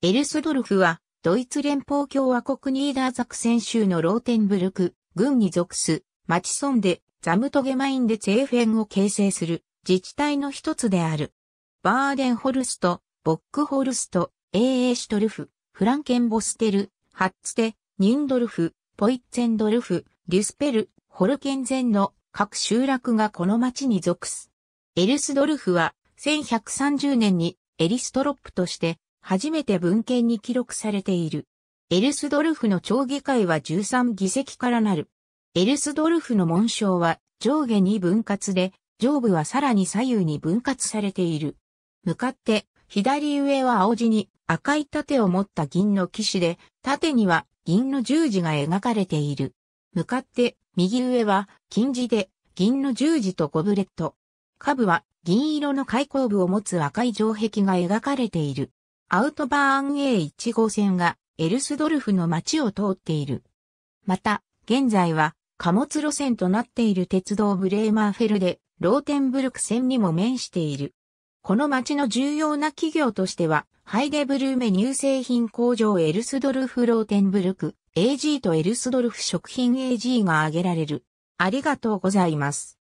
エルスドルフは、ドイツ連邦共和国ニーダーザクセン州のローテンブルク、軍に属す、町村で、ザムトゲマインでツェーフェンを形成する、自治体の一つである。バーデンホルスト、ボックホルスト、エーエシュトルフ、フランケンボステル、ハッツテ、ニンドルフ、ポイッツェンドルフ、デュスペル、ホルケンゼンの各集落がこの町に属す。エルスドルフは、1130年にエリストロップとして初めて文献に記録されている。エルスドルフの町議会は13議席からなる。エルスドルフの紋章は上下に分割で、上部はさらに左右に分割されている。向かって、左上は青地に赤い盾を持った銀の騎士で、盾には銀の十字が描かれている。向かって、右上は金字で銀の十字とゴブレット。下部は銀色の開口部を持つ赤い城壁が描かれている。アウトバーン A1 号線がエルスドルフの街を通っている。また、現在は貨物路線となっている鉄道ブレーマーフェルで、ローテンブルク線にも面している。この街の重要な企業としては、ハイデブルーメ乳製品工場エルスドルフローテンブルク AG とエルスドルフ食品 AG が挙げられる。ありがとうございます。